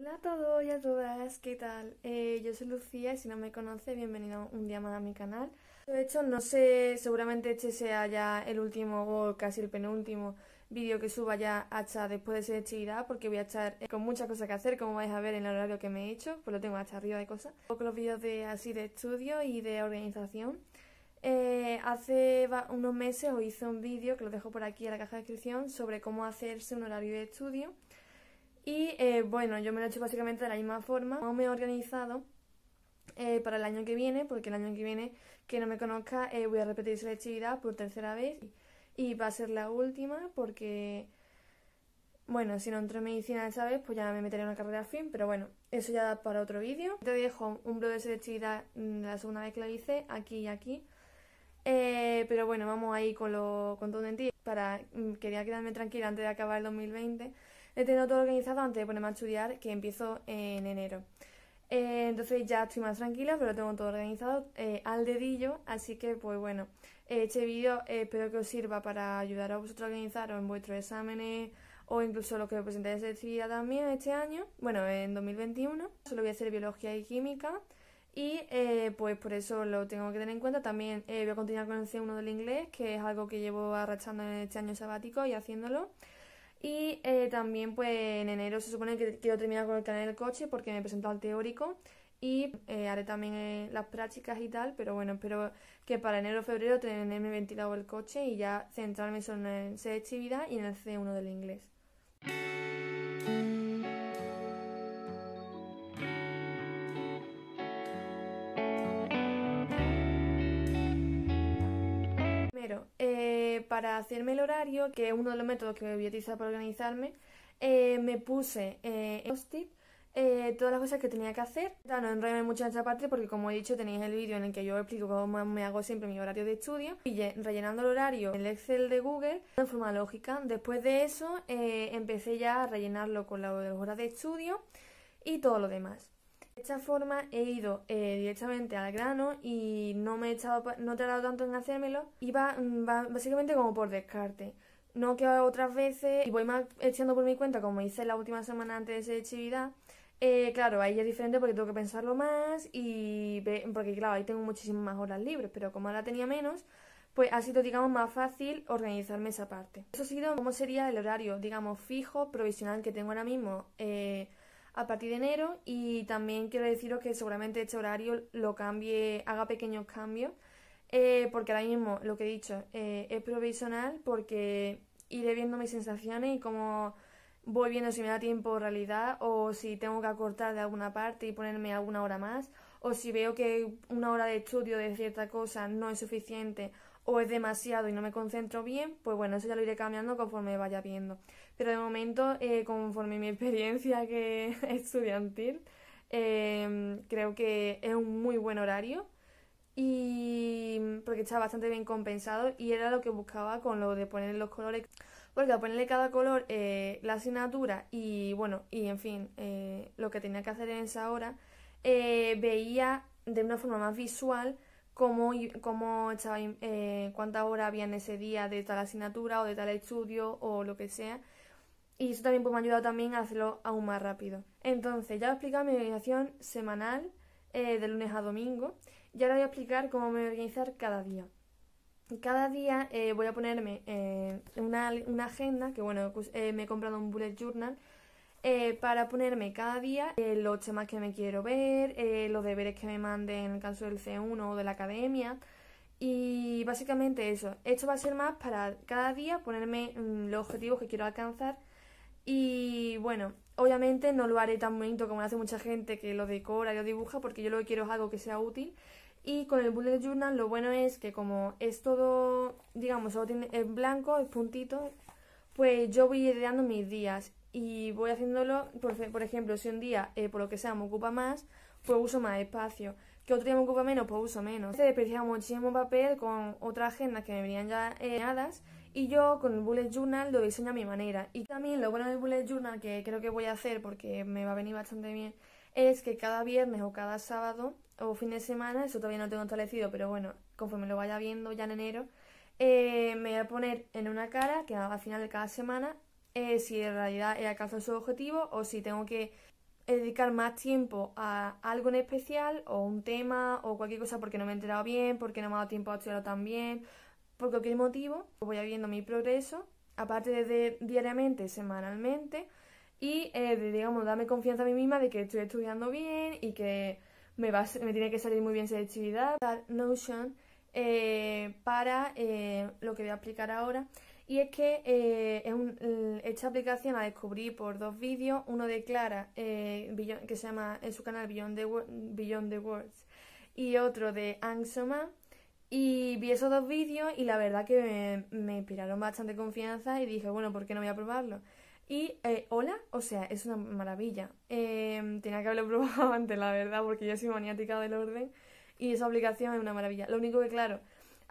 Hola a todos y a todas, ¿qué tal? Eh, yo soy Lucía y si no me conoce, bienvenido un día más a mi canal. De hecho, no sé, seguramente este sea ya el último o casi el penúltimo vídeo que suba ya hasta después de ser este irá porque voy a estar eh, con muchas cosas que hacer, como vais a ver en el horario que me he hecho, pues lo tengo hasta arriba de cosas. Poco los vídeos de así de estudio y de organización. Eh, hace unos meses os hice un vídeo, que lo dejo por aquí en la caja de descripción, sobre cómo hacerse un horario de estudio y eh, bueno, yo me lo he hecho básicamente de la misma forma. no me he organizado eh, para el año que viene, porque el año que viene, que no me conozca, eh, voy a repetir selectividad por tercera vez. Y va a ser la última porque, bueno, si no entro en medicina esa vez, pues ya me meteré en una carrera fin. Pero bueno, eso ya da para otro vídeo. Te dejo un blog de selectividad mm, la segunda vez que lo hice, aquí y aquí. pero bueno, vamos ahí con, lo, con todo en ti. Para, mm, quería quedarme tranquila antes de acabar el 2020 he tenido todo organizado antes de ponerme a estudiar, que empiezo en enero. Eh, entonces ya estoy más tranquila, pero tengo todo organizado eh, al dedillo, así que pues bueno, este vídeo eh, espero que os sirva para ayudar a vosotros a organizaros en vuestros exámenes o incluso los que presentáis actividad también este año, bueno, en 2021. Solo voy a hacer biología y química. Y pues por eso lo tengo que tener en cuenta. También voy a continuar con el C1 del inglés, que es algo que llevo arrastrando en este año sabático y haciéndolo. Y eh, también pues en enero se supone que quiero terminar con el canal del coche porque me presento al teórico y eh, haré también eh, las prácticas y tal, pero bueno, espero que para enero o febrero tenerme ventilado el coche y ya centrarme solo en selectividad y en el C1 del inglés. para hacerme el horario, que es uno de los métodos que voy a utilizar para organizarme, eh, me puse en eh, post-it eh, todas las cosas que tenía que hacer. Ya no enredarme mucho en esta parte porque como he dicho tenéis el vídeo en el que yo explico cómo me hago siempre mi horario de estudio. Y rellenando el horario en el Excel de Google en forma lógica. Después de eso eh, empecé ya a rellenarlo con las horas de estudio y todo lo demás. De esta forma he ido eh, directamente al grano y no me he echado, no he tardado tanto en hacérmelo y va, mm, básicamente como por descarte. No que otras veces, y voy más echando por mi cuenta como hice la última semana antes de selectividad, eh, claro, ahí es diferente porque tengo que pensarlo más y porque claro, ahí tengo muchísimas más horas libres, pero como ahora tenía menos, pues ha sido, digamos, más fácil organizarme esa parte. Eso ha sido cómo sería el horario, digamos, fijo, provisional que tengo ahora mismo eh, a partir de enero y también quiero deciros que seguramente este horario lo cambie, haga pequeños cambios, eh, porque ahora mismo lo que he dicho eh, es provisional porque iré viendo mis sensaciones y cómo voy viendo si me da tiempo realidad o si tengo que acortar de alguna parte y ponerme alguna hora más o si veo que una hora de estudio de cierta cosa no es suficiente o es demasiado y no me concentro bien, pues bueno, eso ya lo iré cambiando conforme vaya viendo. Pero de momento, eh, conforme mi experiencia que estudiantil, eh, creo que es un muy buen horario y porque está bastante bien compensado y era lo que buscaba con lo de poner los colores porque al ponerle cada color eh, la asignatura y bueno y en fin eh, lo que tenía que hacer en esa hora eh, veía de una forma más visual cómo, cómo eh, cuánta hora había en ese día de tal asignatura o de tal estudio o lo que sea. Y eso también pues, me ha ayudado también a hacerlo aún más rápido. Entonces, ya he explicado mi organización semanal eh, de lunes a domingo. Y ahora voy a explicar cómo me voy a organizar cada día. Cada día voy a ponerme una, una, agenda, que bueno, pues, me he comprado un bullet journal eh, para ponerme cada día eh, los temas que me quiero ver, eh, los deberes que me manden en el caso del C1 o de la academia. Y básicamente eso. Esto va a ser más para cada día ponerme mm, los objetivos que quiero alcanzar. Y bueno, obviamente no lo haré tan bonito como hace mucha gente que lo decora y lo dibuja, porque yo lo que quiero es algo que sea útil. Y con el bullet journal lo bueno es que como es todo, digamos, es en blanco, es puntito, pues yo voy ideando mis días y voy haciéndolo, por, por ejemplo, si un día, eh, por lo que sea, me ocupa más, pues uso más espacio. Que otro día me ocupa menos, pues uso menos. se despreciaba muchísimo papel con otras agendas que me venían ya hechas eh, y yo con el bullet journal lo diseño a mi manera. Y también lo bueno del bullet journal, que creo que voy a hacer porque me va a venir bastante bien, es que cada viernes o cada sábado o fin de semana, eso todavía no tengo establecido, pero bueno, conforme lo vaya viendo ya en enero, eh, me voy a poner en una cara que al final de cada semana eh, si en realidad he alcanzado su objetivo o si tengo que dedicar más tiempo a algo en especial o un tema o cualquier cosa porque no me he enterado bien, porque no me ha dado tiempo a estudiarlo tan bien, por cualquier motivo, pues voy viendo mi progreso, aparte de, diariamente, semanalmente, y eh, de, digamos, darme confianza a mí misma de que estoy estudiando bien y que me, va, me tiene que salir muy bien esa actividad. Notion eh, para lo que voy a explicar ahora y es que eh, es eh, esta aplicación la descubrí por dos vídeos, uno de Clara, eh, que se llama en su canal Beyond the, Beyond the Words, y otro de Anxoma. Y vi esos dos vídeos y la verdad que me, inspiraron bastante confianza y dije, bueno, ¿por qué no voy a probarlo? Y hola, o sea, es una maravilla. Em, tenía que haberlo probado antes, la verdad, porque yo soy maniática del orden y esa aplicación es una maravilla. Lo único que, claro,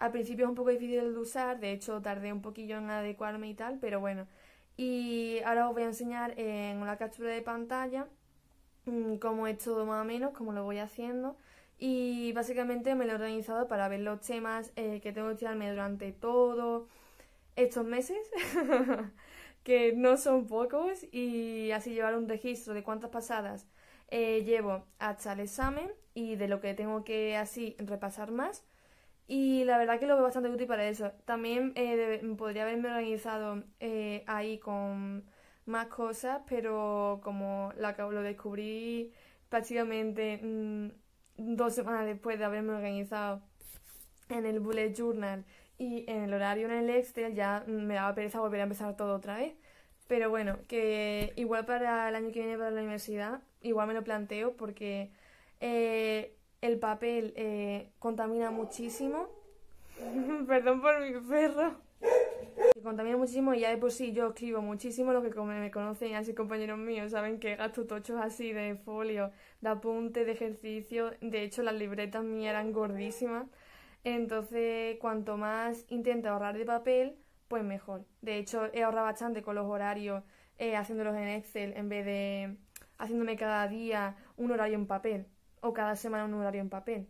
al principio es un poco difícil de usar, de hecho tardé un poquillo en adecuarme y tal, pero bueno. Y ahora os voy a enseñar en una captura de pantalla mm, cómo he hecho más o menos, cómo lo voy haciendo. Y básicamente me lo he organizado para ver los temas eh, que tengo que estudiarme durante todos estos meses, que no son pocos, y así llevar un registro de cuántas pasadas eh, llevo hasta el examen y de lo que tengo que así repasar más y la verdad que lo veo bastante útil para eso. También eh, podría haberme organizado eh, ahí con más cosas, pero como la, lo descubrí prácticamente mm, dos semanas después de haberme organizado en el bullet journal y en el horario en el Excel, ya me daba pereza volver a empezar todo otra vez. Pero bueno, que igual para el año que viene para la universidad, igual me lo planteo porque eh, el papel eh, contamina muchísimo. Perdón por mi perro. contamina muchísimo y ya de por sí yo escribo muchísimo. Los que me conocen, así compañeros míos, saben que gasto tochos así de folio, de apunte, de ejercicio. De hecho, las libretas mías eran gordísimas. Entonces, cuanto más intenta ahorrar de papel, pues mejor. De hecho, he ahorrado bastante con los horarios, eh, haciéndolos en Excel en vez de haciéndome cada día un horario en papel o cada semana un horario en papel.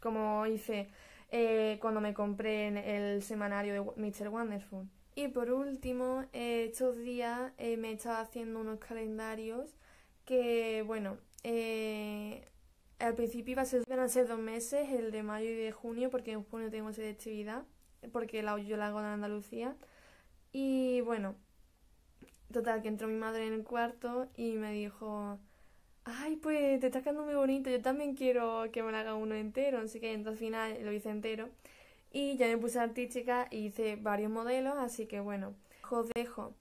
Como hice eh, cuando me compré en el semanario de Mr. Wonderful. Y por último, estos días eh, me he estado haciendo unos calendarios que, bueno, eh, al principio iba a ser, a ser dos meses, el de mayo y de junio, porque en junio tengo selectividad, porque la, yo la hago en Andalucía. Y bueno, total, que entró mi madre en el cuarto y me dijo, ay, pues te estás quedando muy bonito, yo también quiero que me lo haga uno entero, así que entonces al final lo hice entero. Y ya me puse artística y hice varios modelos, así que bueno, os dejo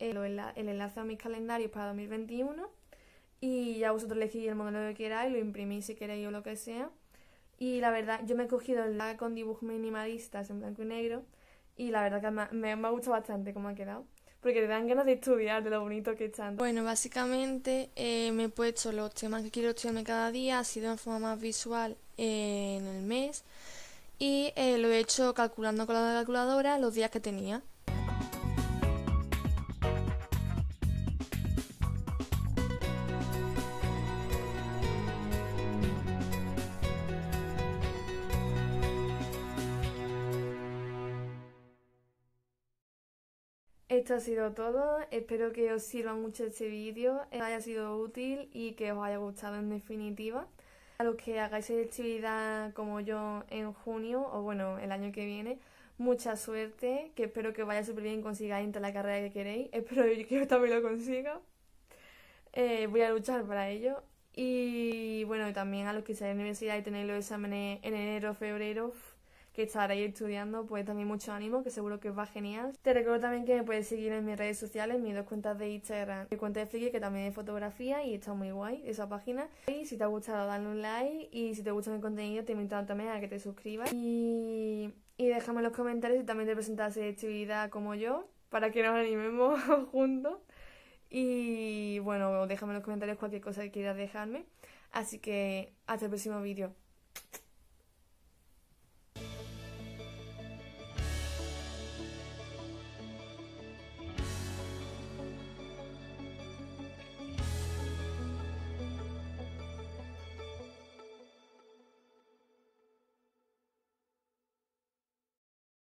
el, enlace a mis calendarios para 2021 y ya vosotros elegí el modelo que queráis, lo imprimís si queréis o lo que sea. Y la verdad, yo me he cogido el con dibujos minimalistas en blanco y negro y la verdad que me ha gustado bastante cómo ha quedado porque te dan ganas de estudiar de lo bonito que están. Bueno, básicamente eh, me he puesto los temas que quiero estudiarme cada día, ha sido en forma más visual eh, en el mes y eh, lo he hecho calculando con la calculadora los días que tenía. Esto ha sido todo, espero que os sirva mucho este vídeo, que eh, haya sido útil y que os haya gustado en definitiva. A los que hagáis actividad como yo en junio o bueno, el año que viene, mucha suerte, que espero que os vaya súper bien, y consigáis la carrera que queréis, espero que yo también lo consiga. Eh, voy a luchar para ello. Y bueno, también a los que seáis en universidad y tenéis los exámenes en enero o febrero, que estaréis estudiando, pues también mucho ánimo, que seguro que va genial. Te recuerdo también que me puedes seguir en mis redes sociales, mis dos cuentas de Instagram, mi cuenta de Flickr, que también es fotografía y está muy guay esa página. Y si te ha gustado, dale un like y si te gusta mi contenido, te invito también a que te suscribas. Y, y déjame en los comentarios si también te tu vida como yo, para que nos animemos juntos. Y bueno, déjame en los comentarios cualquier cosa que quieras dejarme. Así que hasta el próximo vídeo.